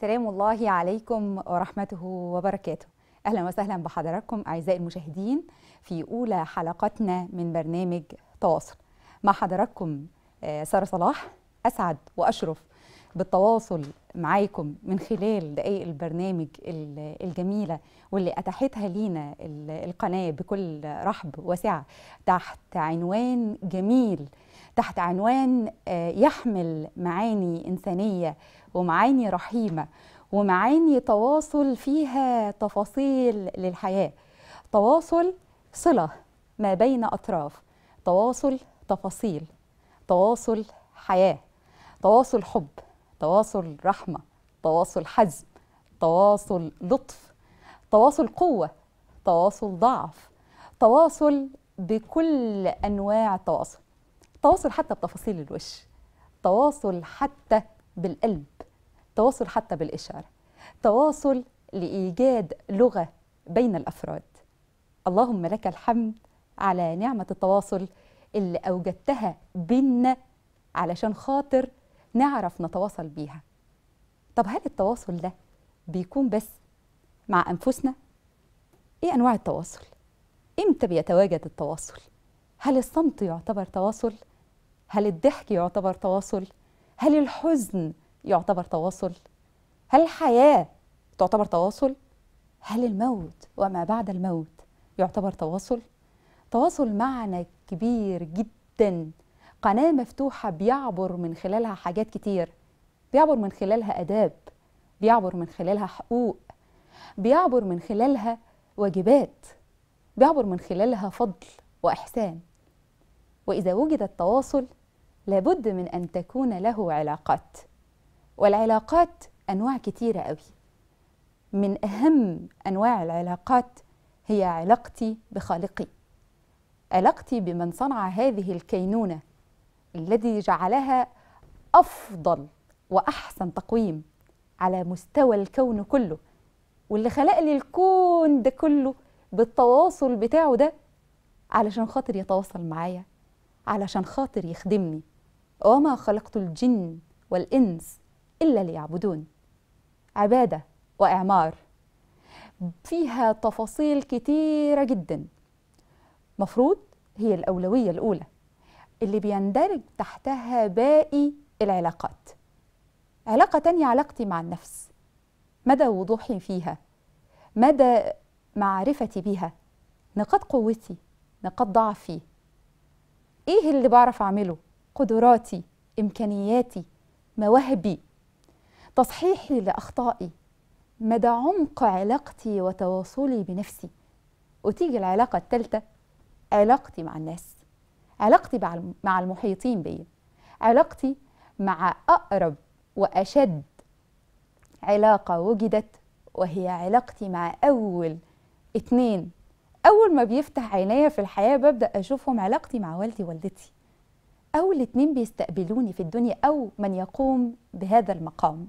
سلام الله عليكم ورحمته وبركاته أهلا وسهلا بحضراتكم أعزائي المشاهدين في أولى حلقتنا من برنامج تواصل مع حضراتكم آه، سارة صلاح أسعد وأشرف بالتواصل معاكم من خلال دقائق البرنامج الجميلة واللي أتاحتها لينا القناة بكل رحب وسعة تحت عنوان جميل تحت عنوان آه، يحمل معاني إنسانية ومعاني رحيمة ومعاني تواصل فيها تفاصيل للحياة تواصل صلة ما بين أطراف تواصل تفاصيل تواصل حياة تواصل حب تواصل رحمة تواصل حزم تواصل لطف تواصل قوة تواصل ضعف تواصل بكل أنواع التواصل تواصل حتى بتفاصيل الوش تواصل حتى بالقلب تواصل حتى بالإشارة تواصل لإيجاد لغة بين الأفراد اللهم لك الحمد على نعمة التواصل اللي أوجدتها بينا علشان خاطر نعرف نتواصل بيها طب هل التواصل ده بيكون بس مع أنفسنا؟ إيه أنواع التواصل؟ إمتى بيتواجد التواصل؟ هل الصمت يعتبر تواصل هل الضحك يعتبر تواصل هل الحزن يعتبر تواصل هل الحياه تعتبر تواصل هل الموت وما بعد الموت يعتبر تواصل تواصل معنى كبير جدا قناه مفتوحه بيعبر من خلالها حاجات كتير بيعبر من خلالها اداب بيعبر من خلالها حقوق بيعبر من خلالها واجبات بيعبر من خلالها فضل واحسان وإذا وجد التواصل لابد من أن تكون له علاقات والعلاقات أنواع كتيرة أوي من أهم أنواع العلاقات هي علاقتي بخالقي علاقتي بمن صنع هذه الكينونة الذي جعلها أفضل وأحسن تقويم على مستوى الكون كله واللي خلق لي الكون ده كله بالتواصل بتاعه ده علشان خاطر يتواصل معايا علشان خاطر يخدمني وما خلقت الجن والإنس إلا ليعبدون عبادة وإعمار فيها تفاصيل كتيرة جدا مفروض هي الأولوية الأولى اللي بيندرج تحتها باقي العلاقات علاقة تانية علاقتي مع النفس مدى وضوحي فيها مدى معرفتي بها نقاط قوتي نقاط ضعفي ايه اللي بعرف اعمله قدراتي امكانياتي مواهبي تصحيحي لاخطائي مدى عمق علاقتي وتواصلي بنفسي وتيجي العلاقه الثالثه علاقتي مع الناس علاقتي مع المحيطين بيا علاقتي مع اقرب واشد علاقه وجدت وهي علاقتي مع اول اتنين اول ما بيفتح عينيا في الحياه ببدا اشوفهم علاقتي مع والدي ووالدتي او الاتنين بيستقبلوني في الدنيا او من يقوم بهذا المقام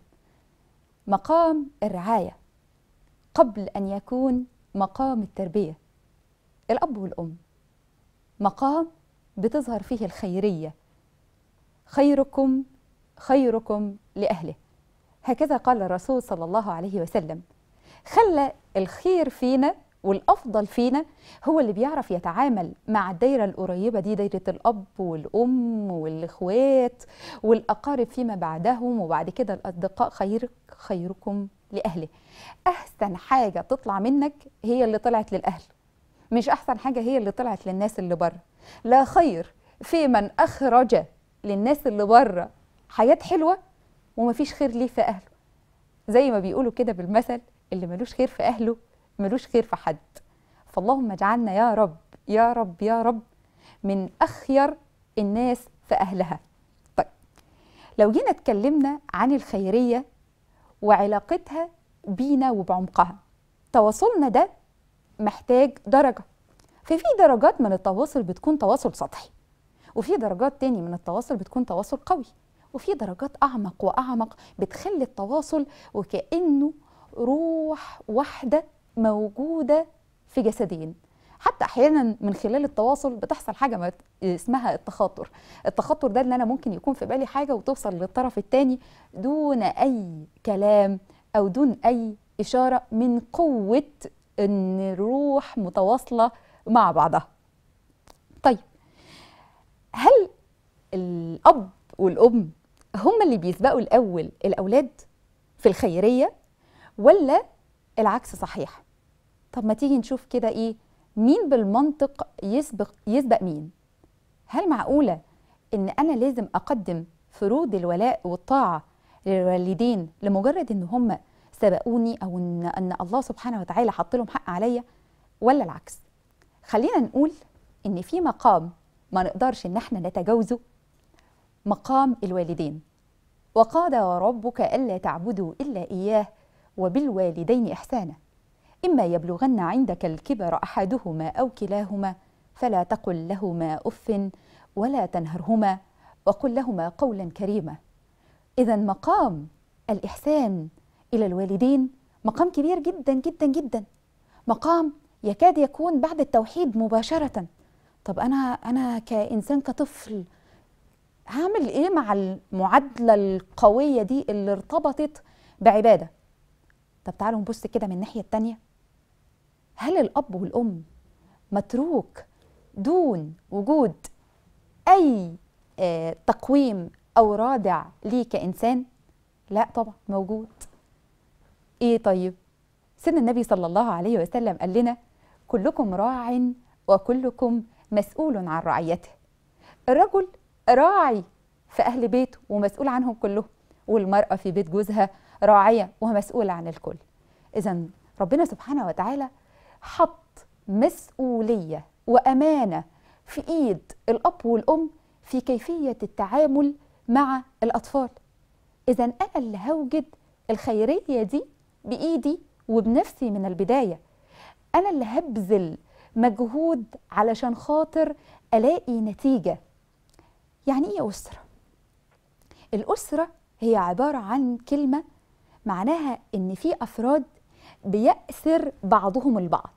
مقام الرعايه قبل ان يكون مقام التربيه الاب والام مقام بتظهر فيه الخيريه خيركم خيركم لاهله هكذا قال الرسول صلى الله عليه وسلم خلى الخير فينا والافضل فينا هو اللي بيعرف يتعامل مع الدايره القريبه دي دايره الاب والام والاخوات والاقارب فيما بعدهم وبعد كده الاصدقاء خير خيركم لاهله احسن حاجه تطلع منك هي اللي طلعت للاهل مش احسن حاجه هي اللي طلعت للناس اللي بره لا خير في من اخرج للناس اللي بره حياه حلوه ومفيش خير ليه في اهله زي ما بيقولوا كده بالمثل اللي ملوش خير في اهله ملوش خير في حد فاللهم اجعلنا يا رب يا رب يا رب من أخير الناس في أهلها طيب لو جينا اتكلمنا عن الخيرية وعلاقتها بينا وبعمقها تواصلنا ده محتاج درجة ففي درجات من التواصل بتكون تواصل سطحي وفي درجات تاني من التواصل بتكون تواصل قوي وفي درجات أعمق وأعمق بتخلي التواصل وكأنه روح واحدة موجودة في جسدين حتى احيانا من خلال التواصل بتحصل حاجه اسمها التخاطر التخاطر ده ان انا ممكن يكون في بالي حاجه وتوصل للطرف الثاني دون اي كلام او دون اي اشاره من قوه ان الروح متواصله مع بعضها طيب هل الاب والام هم اللي بيسبقوا الاول الاولاد في الخيريه ولا العكس صحيح طب ما تيجي نشوف كده ايه مين بالمنطق يسبق يسبق مين هل معقوله ان انا لازم اقدم فروض الولاء والطاعه للوالدين لمجرد ان هم سبقوني او ان ان الله سبحانه وتعالى حط لهم حق عليا ولا العكس خلينا نقول ان في مقام ما نقدرش ان احنا نتجاوزه مقام الوالدين وقاد ربك الا تعبدوا الا اياه وبالوالدين احسانا إما يبلغن عندك الكبر أحدهما أو كلاهما فلا تقل لهما أف ولا تنهرهما وقل لهما قولا كريما إذا مقام الإحسان إلى الوالدين مقام كبير جدا جدا جدا مقام يكاد يكون بعد التوحيد مباشرة طب أنا أنا كإنسان كطفل هعمل إيه مع المعادلة القوية دي اللي ارتبطت بعبادة طب تعالوا نبص كده من الناحية التانية هل الأب والأم متروك دون وجود أي آه، تقويم أو رادع ليه كإنسان؟ لا طبعا موجود إيه طيب؟ سيدنا النبي صلى الله عليه وسلم قال لنا كلكم راع وكلكم مسؤول عن رعيته الرجل راعي في أهل بيته ومسؤول عنهم كلهم والمرأة في بيت جوزها راعية ومسؤولة عن الكل إذا ربنا سبحانه وتعالى حط مسؤوليه وامانه في ايد الاب والام في كيفيه التعامل مع الاطفال اذا انا اللي هوجد الخيريه دي بايدي وبنفسي من البدايه انا اللي هبذل مجهود علشان خاطر الاقي نتيجه يعني ايه اسره الاسره هي عباره عن كلمه معناها ان في افراد بيأثر بعضهم البعض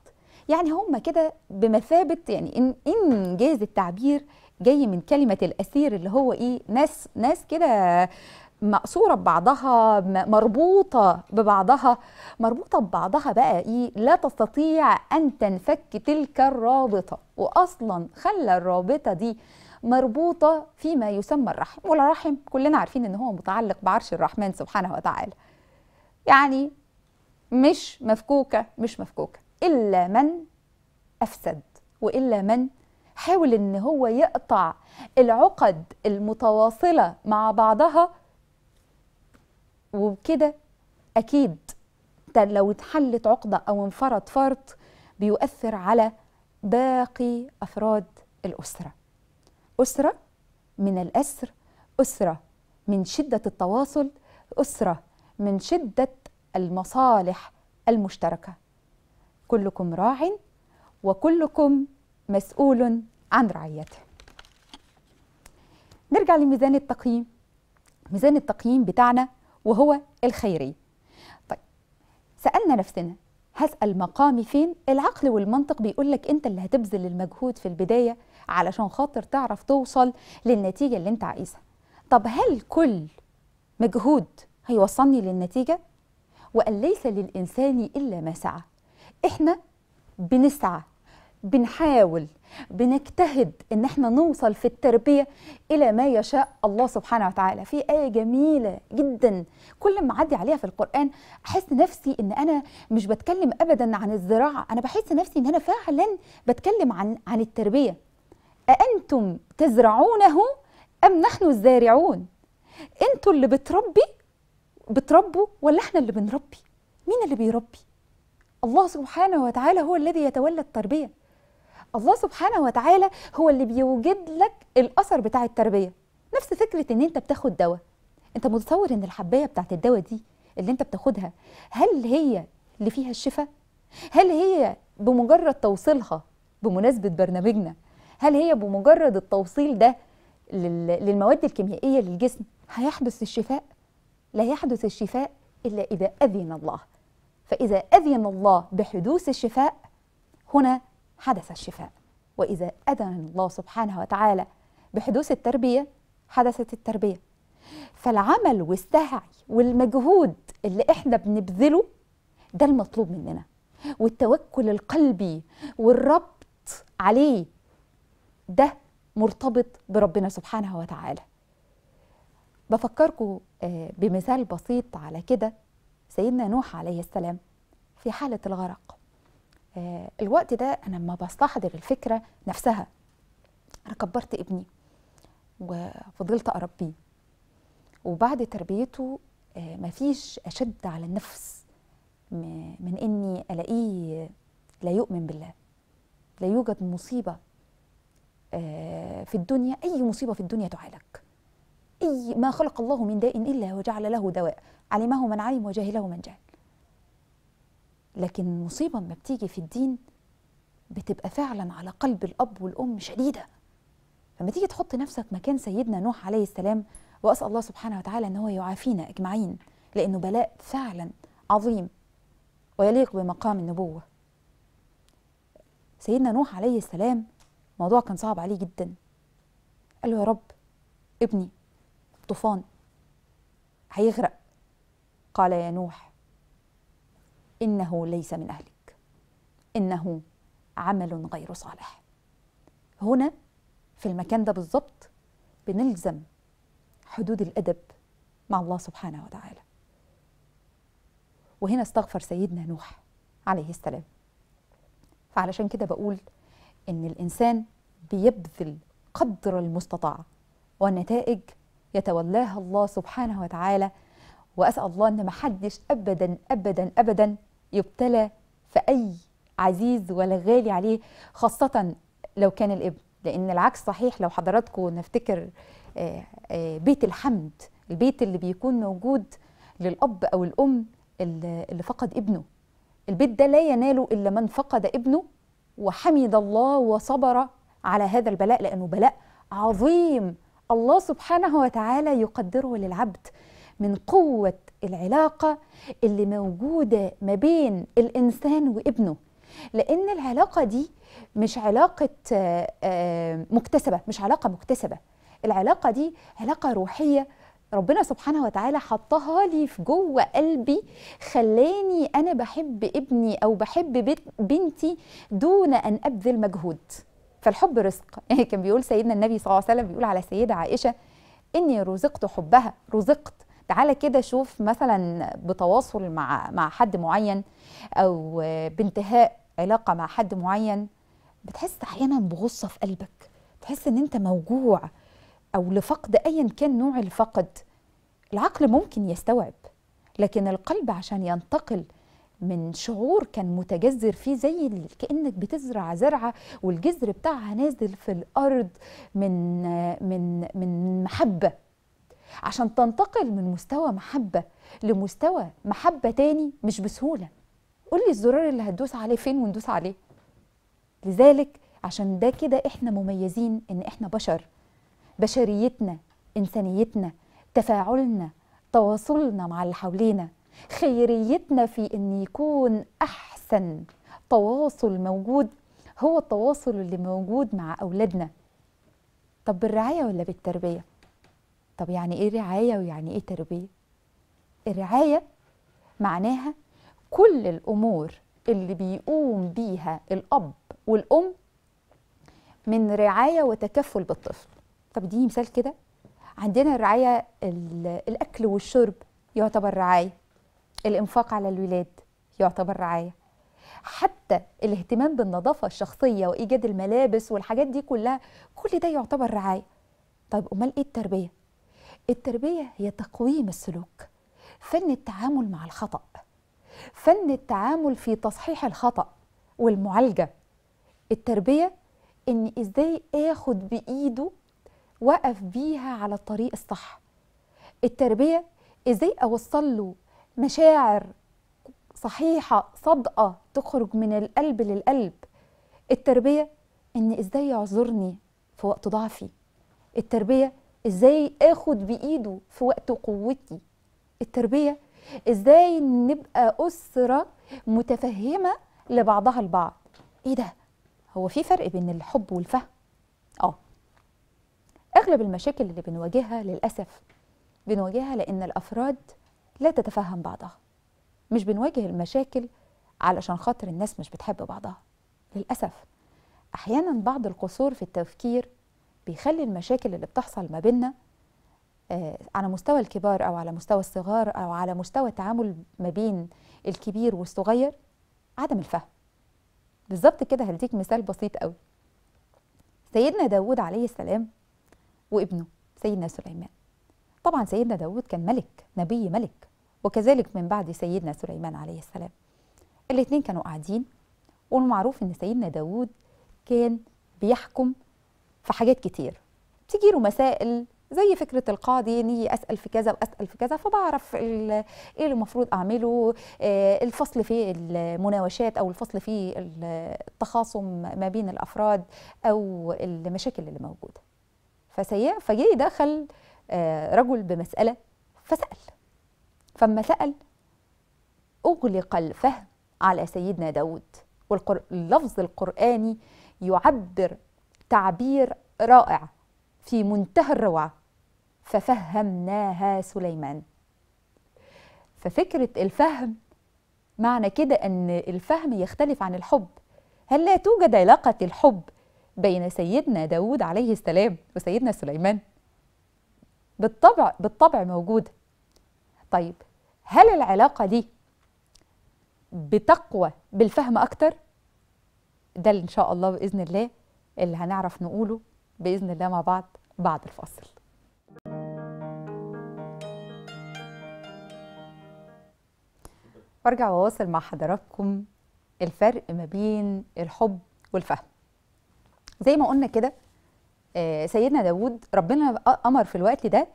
يعني هم كده بمثابه يعني ان ان جاز التعبير جاي من كلمه الاسير اللي هو ايه ناس ناس كده مقصوره ببعضها مربوطه ببعضها مربوطه ببعضها بقى ايه لا تستطيع ان تنفك تلك الرابطه واصلا خلى الرابطه دي مربوطه فيما يسمى الرحم والرحم كلنا عارفين ان هو متعلق بعرش الرحمن سبحانه وتعالى يعني مش مفكوكه مش مفكوكه إلا من أفسد وإلا من حاول إن هو يقطع العقد المتواصلة مع بعضها وبكده أكيد لو اتحلت عقدة أو انفرد فرط بيؤثر على باقي أفراد الأسرة أسرة من الأسر أسرة من شدة التواصل أسرة من شدة المصالح المشتركة كلكم راع وكلكم مسؤول عن رعيته نرجع لميزان التقييم ميزان التقييم بتاعنا وهو الخيري طيب سألنا نفسنا هسأل مقامي فين العقل والمنطق بيقول لك انت اللي هتبذل المجهود في البداية علشان خاطر تعرف توصل للنتيجة اللي انت عايزها طب هل كل مجهود هيوصلني للنتيجة؟ وأن ليس للإنسان إلا ما سعى احنا بنسعى بنحاول بنجتهد ان احنا نوصل في التربيه الى ما يشاء الله سبحانه وتعالى في ايه جميله جدا كل ما اعدي عليها في القران احس نفسي ان انا مش بتكلم ابدا عن الزراعه انا بحس نفسي ان انا فعلا بتكلم عن عن التربيه أأنتم تزرعونه أم نحن الزارعون أنتوا اللي بتربي بتربوا ولا احنا اللي بنربي مين اللي بيربي الله سبحانه وتعالى هو الذي يتولى التربية الله سبحانه وتعالى هو اللي بيوجد لك الأثر بتاع التربية نفس فكرة ان انت بتاخد دواء انت متصور ان الحباية بتاعت الدواء دي اللي انت بتاخدها هل هي اللي فيها الشفاء؟ هل هي بمجرد توصيلها بمناسبة برنامجنا هل هي بمجرد التوصيل ده للمواد الكيميائية للجسم هيحدث الشفاء؟ لا يحدث الشفاء إلا إذا أذن الله فإذا أذن الله بحدوث الشفاء هنا حدث الشفاء وإذا أذن الله سبحانه وتعالى بحدوث التربية حدثت التربية فالعمل والسعي والمجهود اللي احنا بنبذله ده المطلوب مننا والتوكل القلبي والربط عليه ده مرتبط بربنا سبحانه وتعالى بفكركم آه، بمثال بسيط على كده سيدنا نوح عليه السلام في حالة الغرق آه، الوقت ده أنا لما بستحضر الفكرة نفسها أنا كبرت ابني وفضلت أربيه وبعد تربيته آه، مفيش أشد على النفس من إني ألاقيه لا يؤمن بالله لا يوجد مصيبة آه، في الدنيا أي مصيبة في الدنيا تعالج أي ما خلق الله من داء إلا وجعل له دواء علمه من علم وجهله من جهل لكن المصيبة ما بتيجي في الدين بتبقى فعلا على قلب الأب والأم شديدة فما تيجي تحط نفسك مكان سيدنا نوح عليه السلام وأسأل الله سبحانه وتعالى أن هو يعافينا أجمعين لأنه بلاء فعلا عظيم ويليق بمقام النبوة سيدنا نوح عليه السلام الموضوع كان صعب عليه جدا قال له يا رب ابني طوفان هيغرق قال يا نوح انه ليس من اهلك انه عمل غير صالح هنا في المكان ده بالظبط بنلزم حدود الادب مع الله سبحانه وتعالى وهنا استغفر سيدنا نوح عليه السلام فعلشان كده بقول ان الانسان بيبذل قدر المستطاع والنتائج يتولاها الله سبحانه وتعالى وأسأل الله أن محدش أبدا أبدا أبدا يبتلى في أي عزيز ولا غالي عليه خاصة لو كان الابن لأن العكس صحيح لو حضراتكم نفتكر آه، آه، بيت الحمد البيت اللي بيكون موجود للأب أو الأم اللي فقد ابنه البيت ده لا يناله إلا من فقد ابنه وحمد الله وصبر على هذا البلاء لأنه بلاء عظيم الله سبحانه وتعالى يقدره للعبد من قوة العلاقة اللي موجودة ما بين الإنسان وابنه لأن العلاقة دي مش علاقة آه، آه، مكتسبة مش علاقة مكتسبة العلاقة دي علاقة روحية ربنا سبحانه وتعالى حطها لي في جوه قلبي خلاني انا بحب ابني او بحب بنتي دون ان ابذل مجهود فالحب رزق يعني كان بيقول سيدنا النبي صلى الله عليه وسلم بيقول على سيدة عائشة إني رزقت حبها رزقت تعالى كده شوف مثلا بتواصل مع مع حد معين أو بانتهاء علاقة مع حد معين بتحس أحيانا بغصة في قلبك تحس إن أنت موجوع أو لفقد أيا كان نوع الفقد العقل ممكن يستوعب لكن القلب عشان ينتقل من شعور كان متجذر فيه زي كانك بتزرع زرعه والجذر بتاعها نازل في الارض من من من محبه عشان تنتقل من مستوى محبه لمستوى محبه تاني مش بسهوله قول لي الزرار اللي هتدوس عليه فين وندوس عليه لذلك عشان ده كده احنا مميزين ان احنا بشر بشريتنا انسانيتنا تفاعلنا تواصلنا مع اللي حوالينا خيريتنا في أن يكون أحسن تواصل موجود هو التواصل اللي موجود مع أولادنا طب بالرعاية ولا بالتربية؟ طب يعني إيه رعاية ويعني إيه تربية؟ الرعاية معناها كل الأمور اللي بيقوم بيها الأب والأم من رعاية وتكفل بالطفل طب دي مثال كده عندنا الرعاية الأكل والشرب يعتبر رعاية الإنفاق على الولاد يعتبر رعاية حتى الاهتمام بالنظافة الشخصية وإيجاد الملابس والحاجات دي كلها كل ده يعتبر رعاية طيب أمال إيه التربية؟ التربية هي تقويم السلوك فن التعامل مع الخطأ فن التعامل في تصحيح الخطأ والمعالجة التربية إن إزاي آخد بإيده وقف بيها على الطريق الصح التربية إزاي أوصل له مشاعر صحيحة صادقة تخرج من القلب للقلب التربية إن إزاي يعذرني في وقت ضعفي التربية إزاي آخد بإيده في وقت قوتي التربية إزاي نبقى أسرة متفهمة لبعضها البعض إيه ده؟ هو في فرق بين الحب والفهم؟ آه أغلب المشاكل اللي بنواجهها للأسف بنواجهها لأن الأفراد لا تتفهم بعضها مش بنواجه المشاكل علشان خاطر الناس مش بتحب بعضها للأسف أحيانا بعض القصور في التفكير بيخلي المشاكل اللي بتحصل ما بيننا آه، على مستوى الكبار أو على مستوى الصغار أو على مستوى التعامل ما بين الكبير والصغير عدم الفهم بالظبط كده هديك مثال بسيط قوي سيدنا داود عليه السلام وابنه سيدنا سليمان طبعا سيدنا داود كان ملك نبي ملك وكذلك من بعد سيدنا سليمان عليه السلام الاثنين كانوا قاعدين والمعروف ان سيدنا داود كان بيحكم في حاجات كتير له مسائل زي فكرة القاضي اني اسأل في كذا واسأل في كذا فبعرف ايه اللي المفروض اعمله آه، الفصل في المناوشات او الفصل في التخاصم ما بين الافراد او المشاكل اللي موجودة فجاي دخل آه، رجل بمسألة فسأل فما سأل أغلق الفهم على سيدنا داود واللفظ القرآني يعبر تعبير رائع في منتهى الروعة ففهمناها سليمان ففكرة الفهم معنى كده أن الفهم يختلف عن الحب هل لا توجد علاقة الحب بين سيدنا داود عليه السلام وسيدنا سليمان بالطبع بالطبع موجودة طيب هل العلاقة دي بتقوى بالفهم أكتر؟ ده اللي إن شاء الله بإذن الله اللي هنعرف نقوله بإذن الله مع بعض بعد الفاصل وارجع واواصل مع حضراتكم الفرق ما بين الحب والفهم زي ما قلنا كده آه، سيدنا داود ربنا امر في الوقت ده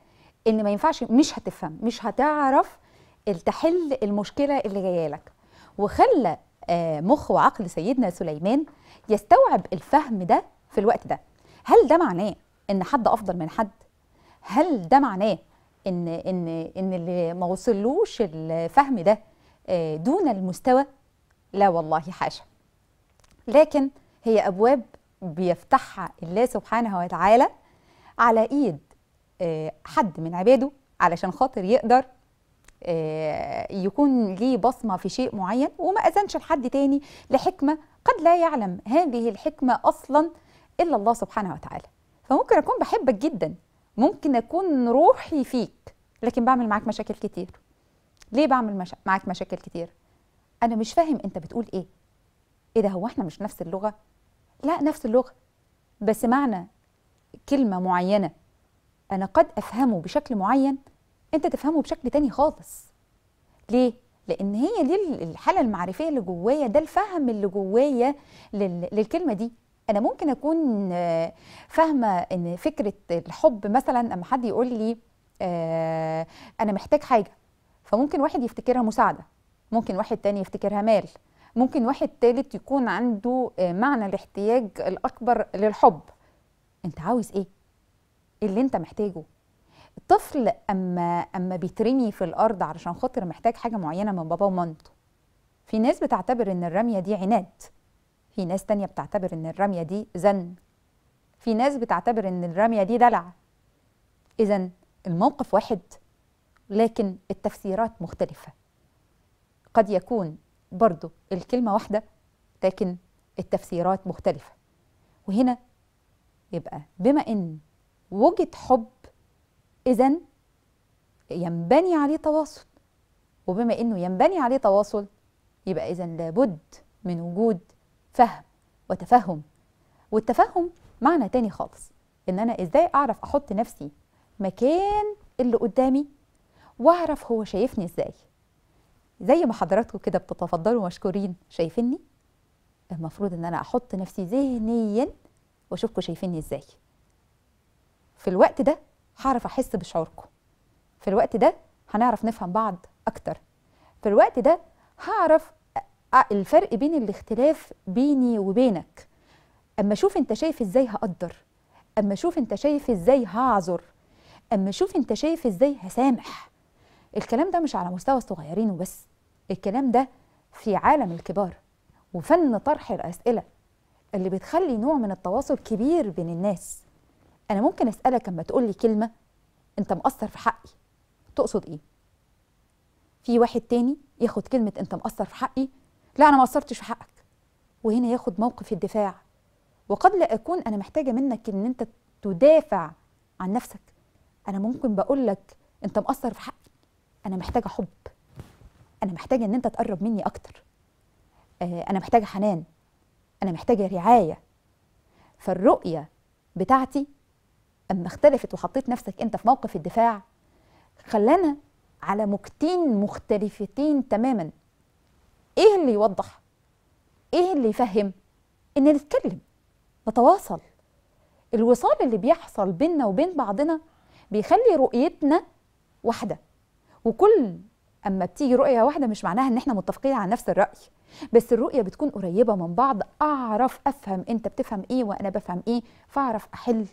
ان ما ينفعش مش هتفهم مش هتعرف تحل المشكله اللي جايه لك وخلى آه، مخ وعقل سيدنا سليمان يستوعب الفهم ده في الوقت ده هل ده معناه ان حد افضل من حد هل ده معناه ان ان ان اللي ما وصلوش الفهم ده آه، دون المستوى لا والله حاشا لكن هي ابواب بيفتحها الله سبحانه وتعالى على ايد آه، حد من عباده علشان خاطر يقدر آه، يكون ليه بصمه في شيء معين وما اذنش لحد تاني لحكمه قد لا يعلم هذه الحكمه اصلا الا الله سبحانه وتعالى فممكن اكون بحبك جدا ممكن اكون روحي فيك لكن بعمل معاك مشاكل كتير ليه بعمل مشا... معاك مشاكل كتير انا مش فاهم انت بتقول ايه ايه ده هو احنا مش نفس اللغه لا نفس اللغه بس معنى كلمه معينه انا قد افهمه بشكل معين انت تفهمه بشكل تاني خالص ليه لان هي دي الحاله المعرفيه اللي جوايا ده الفهم اللي جوايا للكلمه دي انا ممكن اكون آه، فاهمه ان فكره الحب مثلا اما حد يقول لي آه، انا محتاج حاجه فممكن واحد يفتكرها مساعده ممكن واحد تاني يفتكرها مال ممكن واحد تالت يكون عنده آه، معنى الاحتياج الاكبر للحب انت عاوز ايه, إيه اللي انت محتاجه الطفل اما اما بيترمي في الارض علشان خاطر محتاج حاجه معينه من بابا ومامته في ناس بتعتبر ان الرميه دي عناد في ناس تانية بتعتبر ان الرميه دي زن في ناس بتعتبر ان الرميه دي دلع اذا الموقف واحد لكن التفسيرات مختلفه قد يكون برضه الكلمه واحده لكن التفسيرات مختلفه وهنا يبقى بما ان وجد حب إذا ينبني عليه تواصل وبما إنه ينبني عليه تواصل يبقى إذا لابد من وجود فهم وتفهم والتفهم معنى تاني خالص إن أنا إزاي أعرف أحط نفسي مكان اللي قدامي وأعرف هو شايفني إزاي زي ما حضراتكم كده بتتفضلوا مشكورين شايفيني المفروض ان انا احط نفسي ذهنيا واشوفكم شايفيني ازاي في الوقت ده هعرف احس بشعوركم في الوقت ده هنعرف نفهم بعض اكتر في الوقت ده هعرف الفرق بين الاختلاف بيني وبينك اما اشوف انت شايف ازاي هقدر اما اشوف انت شايف ازاي هعذر اما اشوف انت شايف ازاي هسامح الكلام ده مش على مستوى الصغيرين وبس الكلام ده في عالم الكبار وفن طرح الاسئله اللي بتخلي نوع من التواصل كبير بين الناس انا ممكن اسالك لما تقول لي كلمه انت مقصر في حقي تقصد ايه في واحد تاني ياخد كلمه انت مقصر في حقي لا انا ما قصرتش في حقك وهنا ياخد موقف الدفاع وقد لا اكون انا محتاجه منك ان انت تدافع عن نفسك انا ممكن بقول لك انت مقصر في حقي انا محتاجه حب انا محتاجه ان انت تقرب مني اكتر آه انا محتاجه حنان انا محتاجه رعايه فالرؤيه بتاعتي اما اختلفت وحطيت نفسك انت في موقف الدفاع خلانا على موجتين مختلفتين تماما ايه اللي يوضح ايه اللي يفهم ان نتكلم نتواصل الوصال اللي بيحصل بيننا وبين بعضنا بيخلي رؤيتنا واحده وكل اما بتيجي رؤيه واحده مش معناها ان احنا متفقين على نفس الراي بس الرؤيه بتكون قريبه من بعض اعرف افهم انت بتفهم ايه وانا بفهم ايه فاعرف احل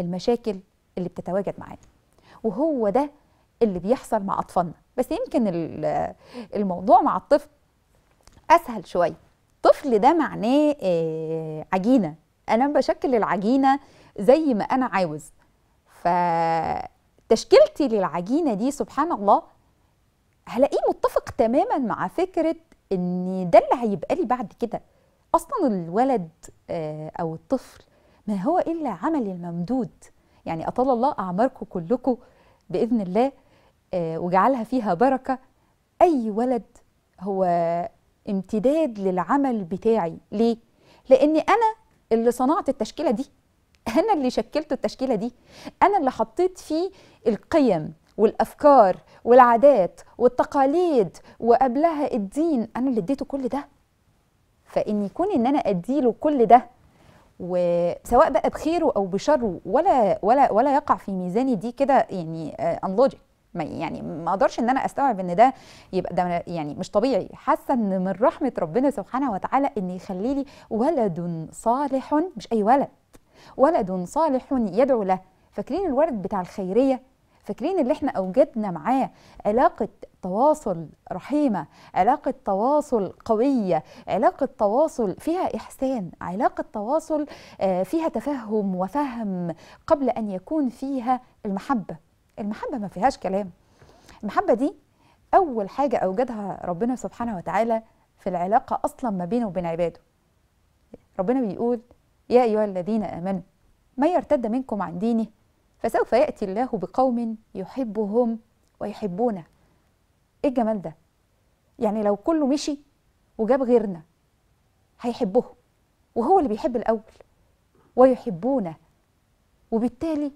المشاكل اللي بتتواجد معانا وهو ده اللي بيحصل مع اطفالنا بس يمكن الموضوع مع الطفل اسهل شويه طفل ده معناه آه، عجينه انا بشكل العجينه زي ما انا عاوز فتشكيلتي للعجينه دي سبحان الله هلاقيه متفق تماما مع فكره ان ده اللي هيبقى لي بعد كده اصلا الولد آه، او الطفل ما هو إلا عمل الممدود يعني أطال الله أعماركم كلكم بإذن الله آه، وجعلها فيها بركة أي ولد هو امتداد للعمل بتاعي ليه؟ لأني أنا اللي صنعت التشكيلة دي أنا اللي شكلت التشكيلة دي أنا اللي حطيت فيه القيم والأفكار والعادات والتقاليد وقبلها الدين أنا اللي اديته كل ده فإن يكون إن أنا أديله كل ده وسواء بقى بخيره او بشره ولا ولا ولا يقع في ميزاني دي كده يعني انلوجيك آه، يعني ما اقدرش ان انا استوعب ان ده يبقى ده يعني مش طبيعي حاسه ان من رحمه ربنا سبحانه وتعالى ان يخلي لي ولد صالح مش اي ولد ولد صالح يدعو له فاكرين الورد بتاع الخيريه فاكرين اللي احنا اوجدنا معاه علاقه تواصل رحيمة علاقة تواصل قوية علاقة تواصل فيها إحسان علاقة تواصل آه، فيها تفهم وفهم قبل أن يكون فيها المحبة المحبة ما فيهاش كلام المحبة دي أول حاجة أوجدها ربنا سبحانه وتعالى في العلاقة أصلا ما بينه وبين عباده ربنا بيقول يا أيها الذين آمنوا ما يرتد منكم عن دينه فسوف يأتي الله بقوم يحبهم ويحبونه ايه الجمال ده يعني لو كله مشي وجاب غيرنا هيحبهم وهو اللي بيحب الاول ويحبونه وبالتالي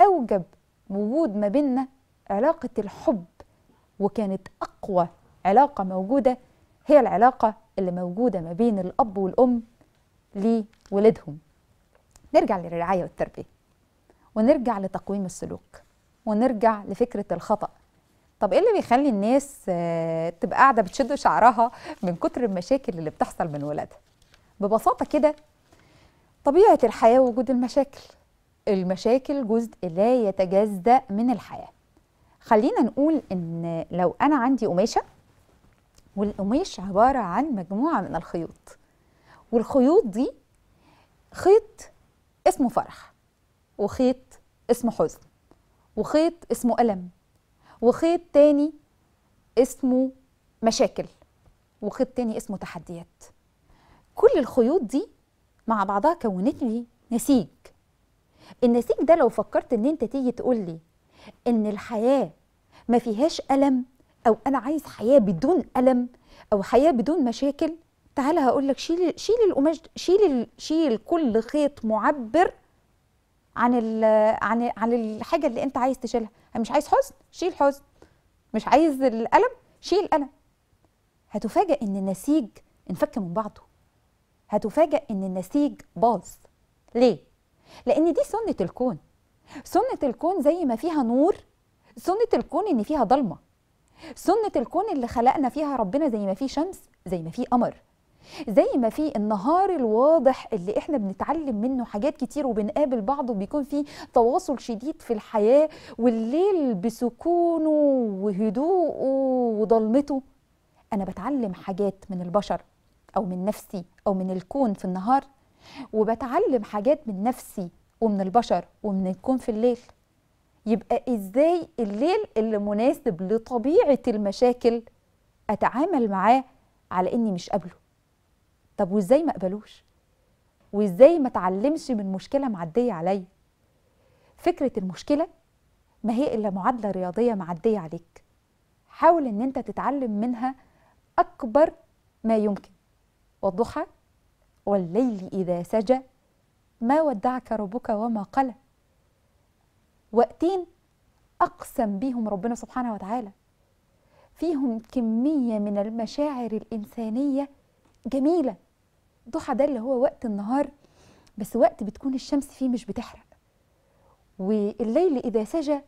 اوجب وجود ما بيننا علاقه الحب وكانت اقوى علاقه موجوده هي العلاقه اللي موجوده ما بين الاب والام لولادهم نرجع للرعايه والتربيه ونرجع لتقويم السلوك ونرجع لفكره الخطأ طب ايه اللي بيخلي الناس آه، تبقى قاعده بتشد شعرها من كتر المشاكل اللي بتحصل من ولادها ببساطه كده طبيعه الحياه وجود المشاكل المشاكل جزء لا يتجزأ من الحياه خلينا نقول ان لو انا عندي قماشه والقماش عباره عن مجموعه من الخيوط والخيوط دي خيط اسمه فرح وخيط اسمه حزن وخيط اسمه ألم وخيط تاني اسمه مشاكل وخيط تاني اسمه تحديات كل الخيوط دي مع بعضها كونت لي نسيج النسيج ده لو فكرت ان انت تيجي تقول لي ان الحياه ما فيهاش الم او انا عايز حياه بدون الم او حياه بدون مشاكل تعالى هقول لك شيل شيل القماش شيل شيل كل خيط معبر عن عن عن الحاجه اللي انت عايز تشيلها مش عايز حزن شيل حزن مش عايز الألم شيل ألم هتفاجأ إن النسيج انفك من بعضه هتفاجأ إن النسيج باظ ليه؟ لأن دي سنة الكون سنة الكون زي ما فيها نور سنة الكون إن فيها ضلمة سنة الكون اللي خلقنا فيها ربنا زي ما فيه شمس زي ما فيه قمر زي ما في النهار الواضح اللي احنا بنتعلم منه حاجات كتير وبنقابل بعض وبيكون في تواصل شديد في الحياه والليل بسكونه وهدوءه وضلمته انا بتعلم حاجات من البشر او من نفسي او من الكون في النهار وبتعلم حاجات من نفسي ومن البشر ومن الكون في الليل يبقى ازاي الليل اللي مناسب لطبيعه المشاكل اتعامل معاه على اني مش قابله طب وازاي ما اقبلوش وازاي ما اتعلمش من مشكله معديه عليا فكره المشكله ما هي الا معادله رياضيه معديه عليك حاول ان انت تتعلم منها اكبر ما يمكن والضحى والليل اذا سجى ما ودعك ربك وما قلى وقتين اقسم بيهم ربنا سبحانه وتعالى فيهم كميه من المشاعر الانسانيه جميله ضحى ده اللي هو وقت النهار بس وقت بتكون الشمس فيه مش بتحرق والليل إذا سجى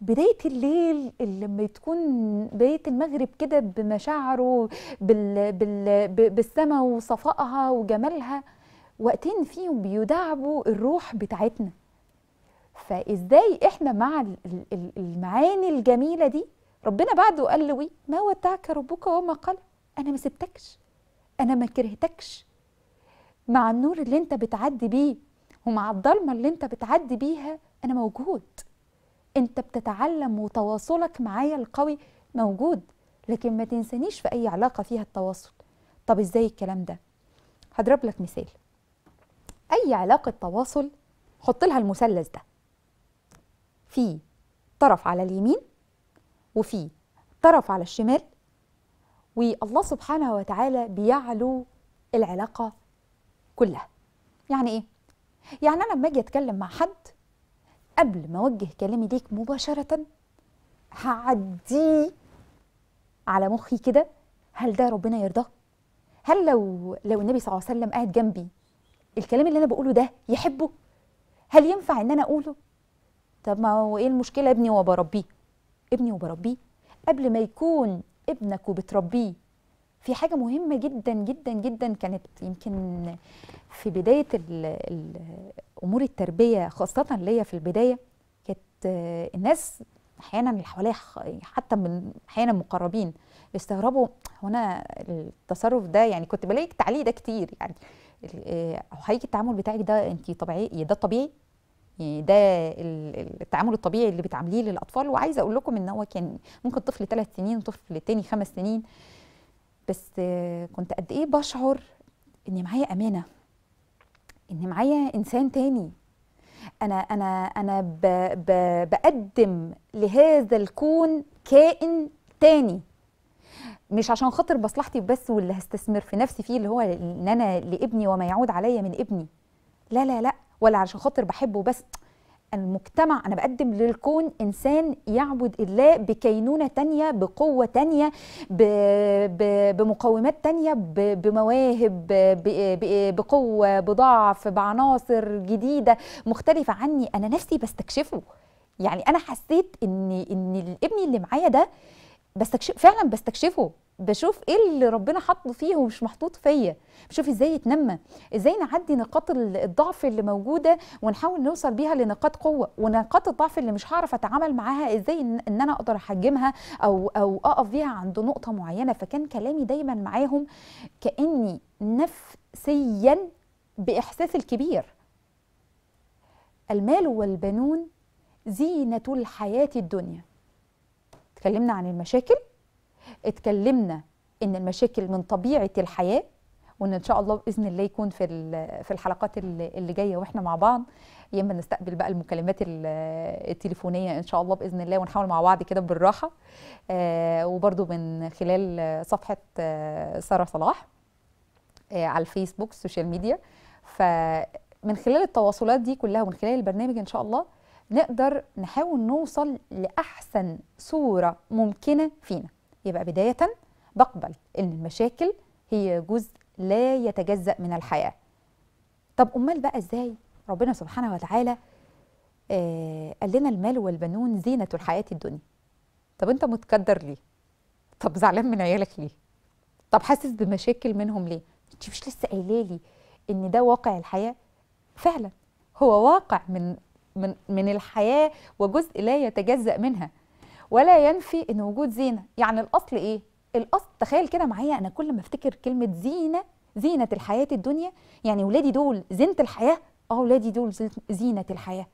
بداية الليل اللي لما تكون بداية المغرب كده بمشاعره بال بال بالسماء وصفائها وجمالها وقتين فيهم بيدعبوا الروح بتاعتنا فازاي احنا مع المعاني الجميلة دي ربنا بعده قال لوي إيه؟ ما ودعك ربك وما قال انا ما سبتكش انا ما كرهتكش مع النور اللي انت بتعدي بيه ومع الضلمه اللي انت بتعدي بيها انا موجود انت بتتعلم وتواصلك معايا القوي موجود لكن ما تنسانيش في اي علاقه فيها التواصل طب ازاي الكلام ده هضرب لك مثال اي علاقه تواصل حط لها المثلث ده في طرف على اليمين وفي طرف على الشمال والله سبحانه وتعالى بيعلو العلاقه كلها يعني ايه يعني انا لما اجي اتكلم مع حد قبل ما اوجه كلامي ليك مباشره هعديه على مخي كده هل ده ربنا يرضاه هل لو لو النبي صلى الله عليه وسلم قاعد جنبي الكلام اللي انا بقوله ده يحبه هل ينفع ان انا اقوله طب ما هو ايه المشكله ابني وبربيه ابني وبربيه قبل ما يكون ابنك وبتربيه في حاجة مهمة جدا جدا جدا كانت يمكن في بداية أمور التربية خاصة ليا في البداية كانت الناس أحيانا اللي حواليا حتى من أحيانا مقربين بيستغربوا هو أنا التصرف ده يعني كنت بلاقي التعليق ده كتير يعني أو آه، حقيقي التعامل بتاعك ده أنت طبيعي ده طبيعي يعني ده التعامل الطبيعي اللي بتعامليه للاطفال وعايزه اقول لكم ان هو كان ممكن طفل ثلاث سنين وطفل تاني خمس سنين بس كنت قد ايه بشعر اني معايا امانه اني معايا انسان تاني انا انا انا ب ب بقدم لهذا الكون كائن تاني مش عشان خاطر مصلحتي بس واللي هستثمر في نفسي فيه اللي هو ان انا لابني وما يعود عليا من ابني لا لا لا ولا عشان خاطر بحبه بس المجتمع أنا بقدم للكون إنسان يعبد الله بكينونة تانية بقوة تانية ب... ب... بمقومات تانية ب... بمواهب بقوة بضعف بعناصر جديدة مختلفة عني أنا نفسي بستكشفه يعني أنا حسيت إن إن الابن اللي معايا ده بستكشف فعلا بستكشفه بشوف ايه اللي ربنا حاطه فيه ومش محطوط فيا بشوف ازاي يتنمى ازاي نعدي نقاط الضعف اللي موجوده ونحاول نوصل بيها لنقاط قوه ونقاط الضعف اللي مش هعرف اتعامل معاها ازاي ان انا اقدر احجمها او او اقف بيها عند نقطه معينه فكان كلامي دايما معاهم كاني نفسيا باحساس الكبير المال والبنون زينه الحياه الدنيا اتكلمنا عن المشاكل اتكلمنا ان المشاكل من طبيعه الحياه وان ان شاء الله باذن الله يكون في في الحلقات اللي جايه واحنا مع بعض يا اما نستقبل بقى المكالمات التليفونيه ان شاء الله باذن الله ونحاول مع بعض كده بالراحه آه وبرده من خلال صفحه آه ساره صلاح آه على الفيسبوك السوشيال ميديا فمن خلال التواصلات دي كلها ومن خلال البرنامج ان شاء الله نقدر نحاول نوصل لاحسن صوره ممكنه فينا يبقى بداية بقبل إن المشاكل هي جزء لا يتجزأ من الحياة طب أمال بقى إزاي ربنا سبحانه وتعالى آه قال لنا المال والبنون زينة الحياة الدنيا طب أنت متكدر ليه طب زعلان من عيالك ليه طب حاسس بمشاكل منهم ليه انت مش لسه قايله لي ان ده واقع الحياه فعلا هو واقع من من من الحياه وجزء لا يتجزا منها ولا ينفي ان وجود زينه يعني الاصل ايه الاصل تخيل كده معايا انا كل ما افتكر كلمه زينه زينه الحياه الدنيا يعني ولادي دول زينه الحياه اه ولادي دول زينه الحياه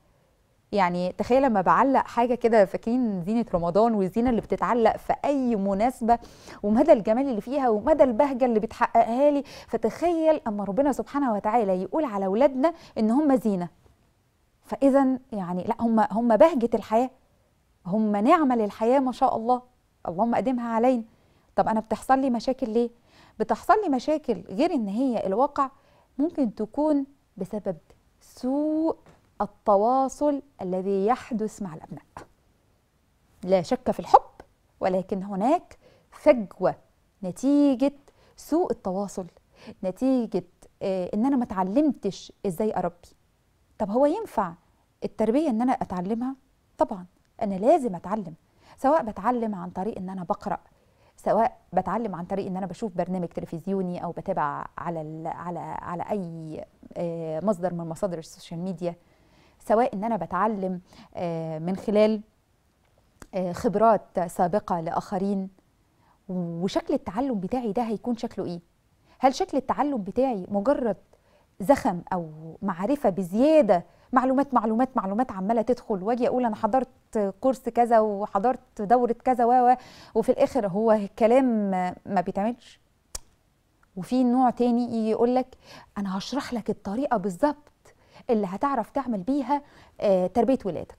يعني تخيل لما بعلق حاجه كده فاكرين زينه رمضان والزينه اللي بتتعلق في اي مناسبه ومدى الجمال اللي فيها ومدى البهجه اللي بتحققها لي فتخيل اما ربنا سبحانه وتعالى يقول على اولادنا ان هم زينه فاذا يعني لا هم هم بهجه الحياه هم نعمة للحياة ما شاء الله اللهم قدمها علينا طب أنا بتحصل لي مشاكل ليه؟ بتحصل لي مشاكل غير إن هي الواقع ممكن تكون بسبب سوء التواصل الذي يحدث مع الأبناء لا شك في الحب ولكن هناك فجوة نتيجة سوء التواصل نتيجة آه، إن أنا ما اتعلمتش إزاي أربي طب هو ينفع التربية إن أنا أتعلمها؟ طبعا انا لازم اتعلم سواء بتعلم عن طريق ان انا بقرا سواء بتعلم عن طريق ان انا بشوف برنامج تلفزيوني او بتابع على ال على على اي آه، مصدر من مصادر السوشيال ميديا سواء ان انا بتعلم آه، من خلال آه، خبرات سابقه لاخرين وشكل التعلم بتاعي ده هيكون شكله ايه هل شكل التعلم بتاعي مجرد زخم او معرفه بزياده معلومات معلومات معلومات عماله تدخل واجي اقول انا حضرت كورس كذا وحضرت دوره كذا و وفي الاخر هو الكلام ما بيتعملش وفي نوع تاني يقول لك انا هشرح لك الطريقه بالظبط اللي هتعرف تعمل بيها آه، تربيه ولادك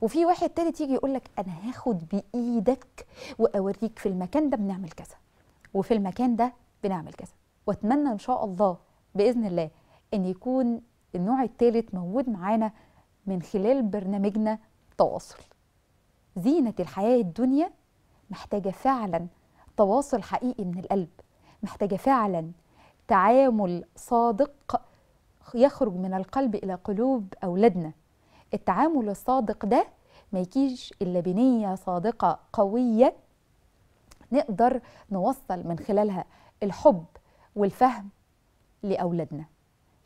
وفي واحد تالت يجي يقول لك انا هاخد بايدك واوريك في المكان ده بنعمل كذا وفي المكان ده بنعمل كذا واتمنى ان شاء الله باذن الله ان يكون النوع التالت موجود معانا من خلال برنامجنا التواصل زينة الحياة الدنيا محتاجة فعلا تواصل حقيقي من القلب محتاجة فعلا تعامل صادق يخرج من القلب إلى قلوب أولادنا التعامل الصادق ده ما يجيش إلا بنية صادقة قوية نقدر نوصل من خلالها الحب والفهم لأولادنا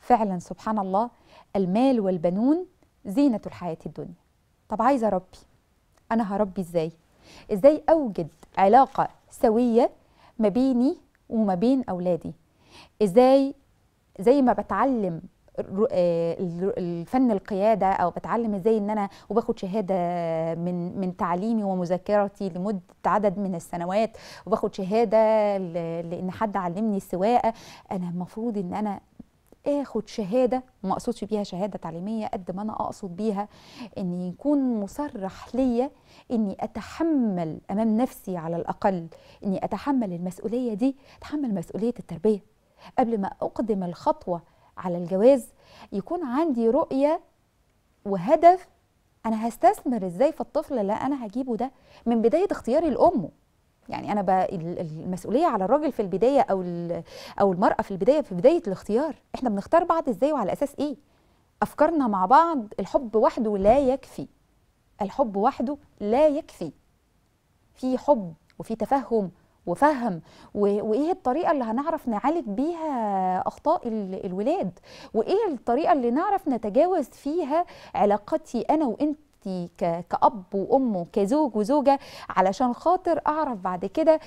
فعلا سبحان الله المال والبنون زينة الحياة الدنيا طب عايزه اربي انا هربي ازاي ازاي اوجد علاقه سويه ما بيني وما بين اولادي ازاي زي ما بتعلم آه، الفن القياده او بتعلم ازاي ان انا وباخد شهاده من من تعليمي ومذاكرتي لمده عدد من السنوات وباخد شهاده لان حد علمني السواقه انا المفروض ان انا اخد شهاده ما اقصدش بيها شهاده تعليميه قد ما انا اقصد بيها ان يكون مصرح ليا اني اتحمل امام نفسي على الاقل اني اتحمل المسؤوليه دي اتحمل مسؤوليه التربيه قبل ما اقدم الخطوه على الجواز يكون عندي رؤيه وهدف انا هستثمر ازاي في الطفل اللي انا هجيبه ده من بدايه اختياري لامه يعني انا المسؤوليه على الراجل في البدايه او او المراه في البدايه في بدايه الاختيار احنا بنختار بعض ازاي وعلى اساس ايه افكارنا مع بعض الحب وحده لا يكفي الحب وحده لا يكفي في حب وفي تفهم وفهم وايه الطريقه اللي هنعرف نعالج بيها اخطاء الولاد وايه الطريقه اللي نعرف نتجاوز فيها علاقتي انا وانت مسؤوليتي كأب وأم وكزوج وزوجة علشان خاطر أعرف بعد كده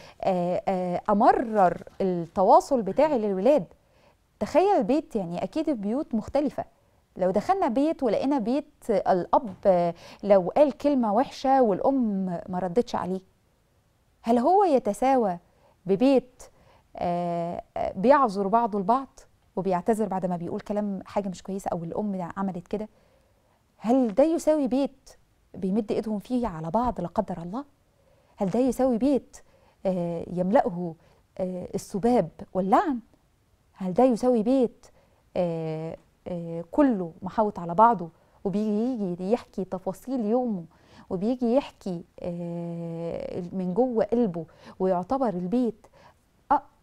أمرر التواصل بتاعي للولاد تخيل بيت يعني أكيد البيوت مختلفة لو دخلنا بيت ولقينا بيت الأب لو قال كلمة وحشة والأم ما ردتش عليه هل هو يتساوى ببيت بيعذر بعضه البعض وبيعتذر بعد ما بيقول كلام حاجة مش كويسة أو الأم عملت كده هل ده يساوي بيت بيمد ايدهم فيه على بعض لا قدر الله هل ده يساوي بيت آه، يملأه آه، السباب واللعن هل ده يساوي بيت آه، كله محاوط على بعضه وبيجي يحكي تفاصيل يومه وبيجي يحكي من جوه قلبه ويعتبر البيت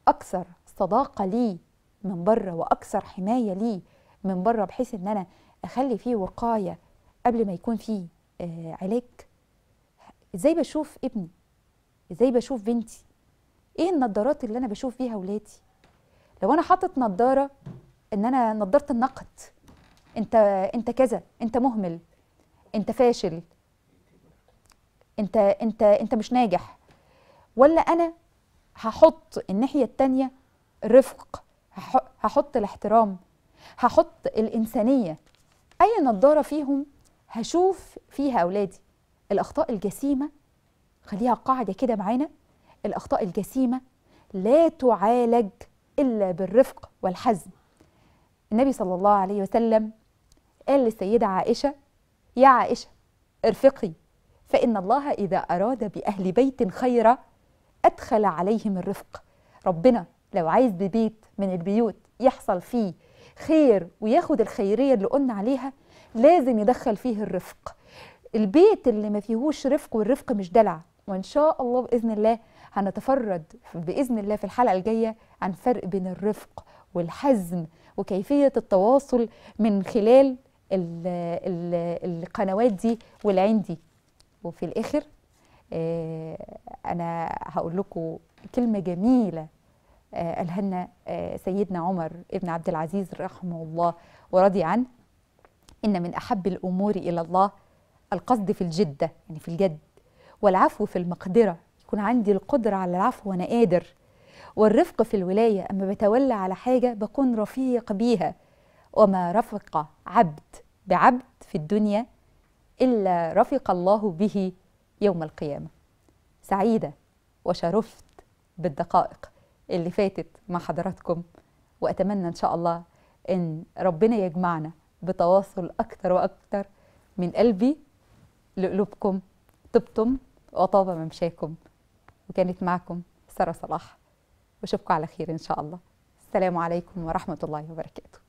اكثر صداقه ليه من بره واكثر حمايه ليه من بره بحيث ان انا اخلي فيه وقايه قبل ما يكون في آه، علاج ازاي بشوف ابني ازاي بشوف بنتي ايه النضارات اللي انا بشوف بيها ولادي لو انا حاطط نضاره ان انا نضاره النقد انت انت كذا انت مهمل انت فاشل انت انت انت مش ناجح ولا انا هحط الناحيه الثانيه الرفق هحط الاحترام هحط الانسانيه اي نضاره فيهم هشوف فيها أولادي الأخطاء الجسيمة خليها قاعدة كده معانا الأخطاء الجسيمة لا تعالج إلا بالرفق والحزم النبي صلى الله عليه وسلم قال للسيدة عائشة يا عائشة ارفقي فإن الله إذا أراد بأهل بيت خيرا أدخل عليهم الرفق ربنا لو عايز ببيت من البيوت يحصل فيه خير وياخد الخيرية اللي قلنا عليها لازم يدخل فيه الرفق البيت اللي ما فيهوش رفق والرفق مش دلع وان شاء الله باذن الله هنتفرد باذن الله في الحلقه الجايه عن فرق بين الرفق والحزم وكيفيه التواصل من خلال الـ الـ القنوات دي والعين دي وفي الاخر آه، انا هقول لكم كلمه جميله آه، قالها لنا آه، سيدنا عمر ابن عبد العزيز رحمه الله ورضي عنه إن من أحب الأمور إلى الله القصد في الجدة يعني في الجد والعفو في المقدرة يكون عندي القدرة على العفو وأنا قادر والرفق في الولاية أما بتولى على حاجة بكون رفيق بيها وما رفق عبد بعبد في الدنيا إلا رفق الله به يوم القيامة سعيدة وشرفت بالدقائق اللي فاتت مع حضراتكم وأتمنى إن شاء الله أن ربنا يجمعنا بتواصل أكتر وأكتر من قلبي لقلوبكم طبتم وطاب ممشاكم وكانت معكم سارة صلاح وأشوفكم على خير إن شاء الله السلام عليكم ورحمة الله وبركاته